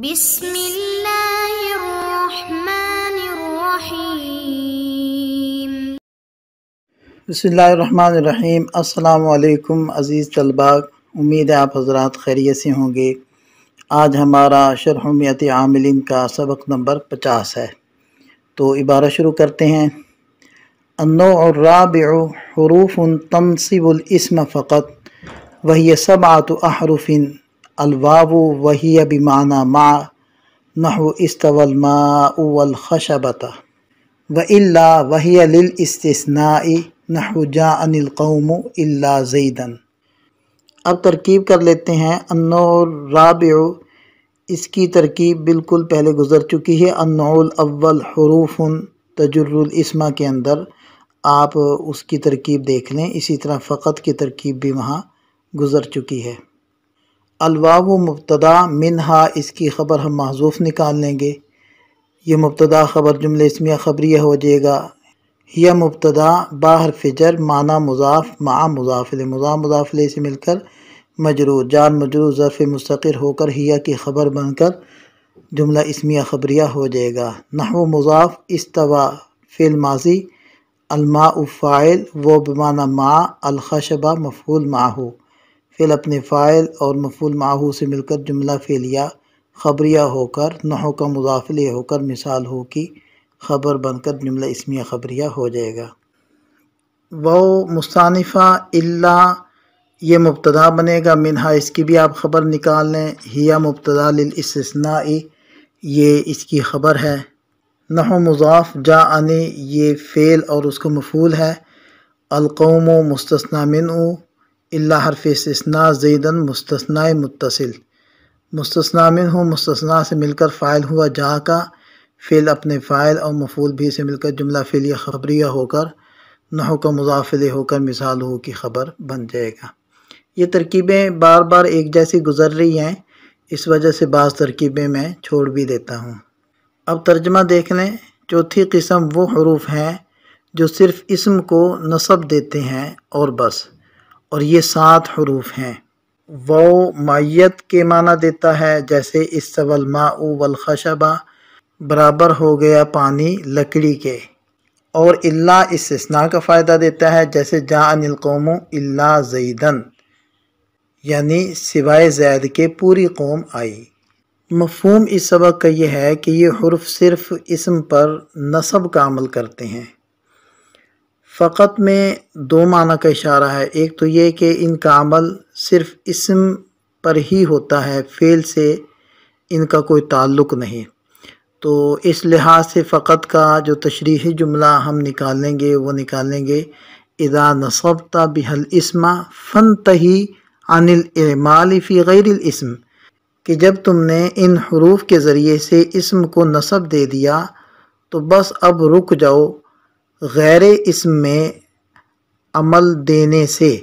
بسم اللہ الرحمن الرحیم بسم اللہ الرحمن الرحیم السلام علیکم عزیز طلبہ امید ہے آپ حضرات خیریت سے ہوں گے آج ہمارا شرحمیت عاملین کا سبق نمبر پچاس ہے تو عبارہ شروع کرتے ہیں النوع الرابع حروف تنصب الاسم فقط وہی سب احرف الواو وہی اب مانا ما نہولما اول خشبتا و اللہ استثنا نہ جا ان القوم اللہ زیدن اب ترکیب کر لیتے ہیں انو رابع اس کی ترکیب بالکل پہلے گزر چکی ہے ان الاول حروف تجر الاسما کے اندر آپ اس کی ترکیب دیکھ لیں اسی طرح فقط کی ترکیب بھی وہاں گزر چکی ہے الواو و مبتدا منہا اس کی خبر ہم معذوف نکال لیں گے یہ مبتدا خبر جملہ اسمیا خبریہ ہو جائے گا یہ مبتدا باہر فجر مانا مضاف معا مضافل مضا مضافل سے مل کر مجرو جان مجرو ظرف مستقر ہو کر ہیا کی خبر بن کر جملہ اسمیہ خبریہ ہو جائے گا نحو مضاف استوا فی ماضی الماء فاعل فائل و بانہ ما الخشبہ مفعول مفول معاہو فعل اپنے فائل اور مفول معاہو سے مل کر جملہ فعلیہ خبریہ ہو کر نحو کا مضافلے ہو کر مثال ہو کی خبر بن کر جملہ اسمیہ خبریہ ہو جائے گا وہ مصانفہ اللہ یہ مبتدا بنے گا منہا اس کی بھی آپ خبر نکال لیں ہیا مبتدا للاستثنائی یہ اس کی خبر ہے نحو مضاف جا آنے یہ فیل اور اس کو مفول ہے القوم و مستثنا من اللہ حرف استثناء زیدن مستثنا متصل من ہوں مستثنا سے مل کر فائل ہوا جہاں کا فیل اپنے فائل اور مفعول بھی سے مل کر جملہ فیلیاں خبریہ ہو کر نحو کا مضافل ہو کر مثال ہو کی خبر بن جائے گا یہ ترکیبیں بار بار ایک جیسی گزر رہی ہیں اس وجہ سے بعض ترکیبیں میں چھوڑ بھی دیتا ہوں اب ترجمہ دیکھ لیں چوتھی قسم وہ حروف ہیں جو صرف اسم کو نصب دیتے ہیں اور بس اور یہ سات حروف ہیں وہ مائیت کے معنی دیتا ہے جیسے اس سول ما او والخشبہ برابر ہو گیا پانی لکڑی کے اور اللہ اسنا کا فائدہ دیتا ہے جیسے جا ان القوم اللہ زیدن یعنی سوائے زید کے پوری قوم آئی مفہوم اس سبق کا یہ ہے کہ یہ حرف صرف اسم پر نصب کا عمل کرتے ہیں فقط میں دو معنی کا اشارہ ہے ایک تو یہ کہ ان کا عمل صرف اسم پر ہی ہوتا ہے فیل سے ان کا کوئی تعلق نہیں تو اس لحاظ سے فقط کا جو تشریح جملہ ہم نکالیں گے وہ نکالیں گے اذا نصبتا الاسم فن تہی الاعمال فی غیر الاسم کہ جب تم نے ان حروف کے ذریعے سے اسم کو نصب دے دیا تو بس اب رک جاؤ غیر اسم میں عمل دینے سے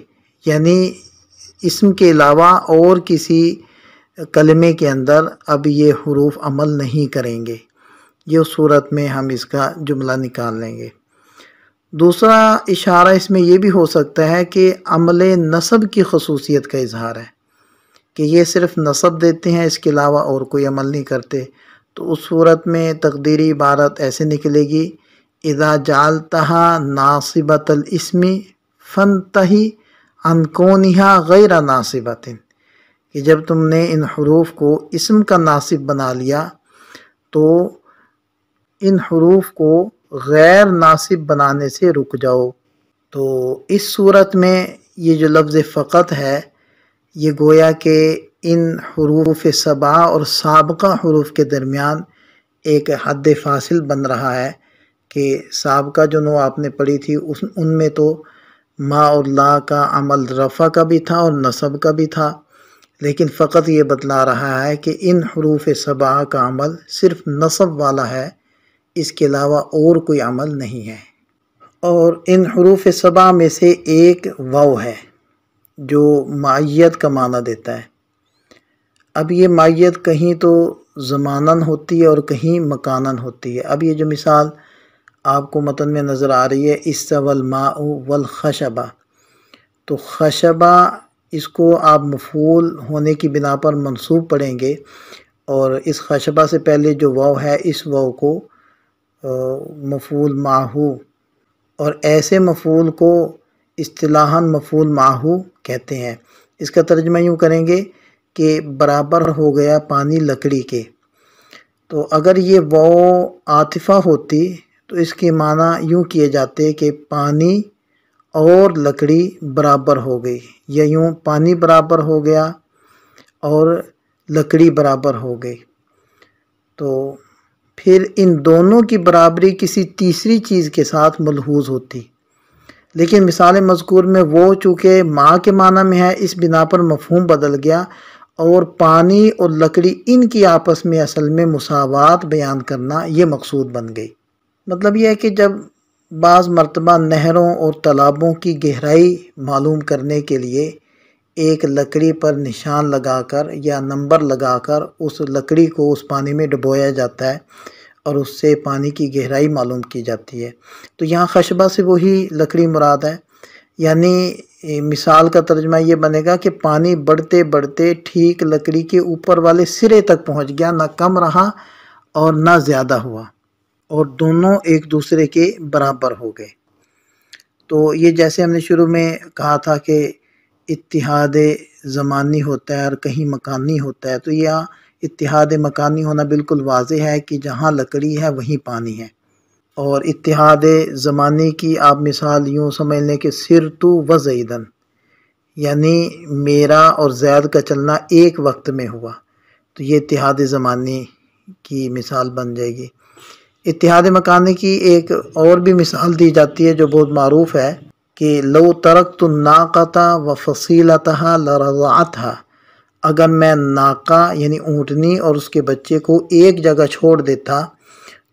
یعنی اسم کے علاوہ اور کسی کلمے کے اندر اب یہ حروف عمل نہیں کریں گے یہ اس صورت میں ہم اس کا جملہ نکال لیں گے دوسرا اشارہ اس میں یہ بھی ہو سکتا ہے کہ عمل نصب کی خصوصیت کا اظہار ہے کہ یہ صرف نصب دیتے ہیں اس کے علاوہ اور کوئی عمل نہیں کرتے تو اس صورت میں تقدیری عبارت ایسے نکلے گی ادا جالتہا ناصبۃ فن تہی ان غیر ناصبت کہ جب تم نے ان حروف کو اسم کا ناصب بنا لیا تو ان حروف کو غیر ناصب بنانے سے رک جاؤ تو اس صورت میں یہ جو لفظ فقط ہے یہ گویا کہ ان حروف سبا اور سابقہ حروف کے درمیان ایک حد فاصل بن رہا ہے کہ سابقہ جو نو آپ نے پڑھی تھی اس ان میں تو ما اور لا کا عمل رفع کا بھی تھا اور نصب کا بھی تھا لیکن فقط یہ بتلا رہا ہے کہ ان حروف صبا کا عمل صرف نصب والا ہے اس کے علاوہ اور کوئی عمل نہیں ہے اور ان حروف صبا میں سے ایک واو ہے جو معیت کا معنی دیتا ہے اب یہ معیت کہیں تو زماناً ہوتی ہے اور کہیں مکاناً ہوتی ہے اب یہ جو مثال آپ کو متن میں نظر آ رہی ہے اس والماء والخشبہ تو خشبہ اس کو آپ مفول ہونے کی بنا پر منصوب پڑھیں گے اور اس خشبہ سے پہلے جو واؤ ہے اس واؤ کو مفول ماہو اور ایسے مفول کو اصطلاحاً مفول ماہو کہتے ہیں اس کا ترجمہ یوں کریں گے کہ برابر ہو گیا پانی لکڑی کے تو اگر یہ واؤ آتفہ ہوتی تو اس کے معنی یوں کیے جاتے کہ پانی اور لکڑی برابر ہو گئی یا یوں پانی برابر ہو گیا اور لکڑی برابر ہو گئی تو پھر ان دونوں کی برابری کسی تیسری چیز کے ساتھ ملحوظ ہوتی لیکن مثال مذکور میں وہ چونکہ ماں کے معنی میں ہے اس بنا پر مفہوم بدل گیا اور پانی اور لکڑی ان کی آپس میں اصل میں مساوات بیان کرنا یہ مقصود بن گئی مطلب یہ ہے کہ جب بعض مرتبہ نہروں اور تالابوں کی گہرائی معلوم کرنے کے لیے ایک لکڑی پر نشان لگا کر یا نمبر لگا کر اس لکڑی کو اس پانی میں ڈبویا جاتا ہے اور اس سے پانی کی گہرائی معلوم کی جاتی ہے تو یہاں خشبہ سے وہی لکڑی مراد ہے یعنی مثال کا ترجمہ یہ بنے گا کہ پانی بڑھتے بڑھتے ٹھیک لکڑی کے اوپر والے سرے تک پہنچ گیا نہ کم رہا اور نہ زیادہ ہوا اور دونوں ایک دوسرے کے برابر ہو گئے تو یہ جیسے ہم نے شروع میں کہا تھا کہ اتحاد زمانی ہوتا ہے اور کہیں مکانی ہوتا ہے تو یہ اتحاد مکانی ہونا بالکل واضح ہے کہ جہاں لکڑی ہے وہیں پانی ہے اور اتحاد زمانے کی آپ مثال یوں سمجھ لیں کہ سر تو و زیدن یعنی میرا اور زید کا چلنا ایک وقت میں ہوا تو یہ اتحاد زمانے کی مثال بن جائے گی اتحاد مکانی کی ایک اور بھی مثال دی جاتی ہے جو بہت معروف ہے کہ لو ترکت ناقتا و فصیلات لرغا اگر میں ناقا یعنی اونٹنی اور اس کے بچے کو ایک جگہ چھوڑ دیتا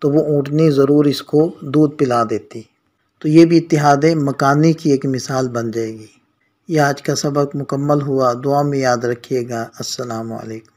تو وہ اونٹنی ضرور اس کو دودھ پلا دیتی تو یہ بھی اتحاد مکانی کی ایک مثال بن جائے گی یہ آج کا سبق مکمل ہوا دعا میں یاد رکھیے گا السلام علیکم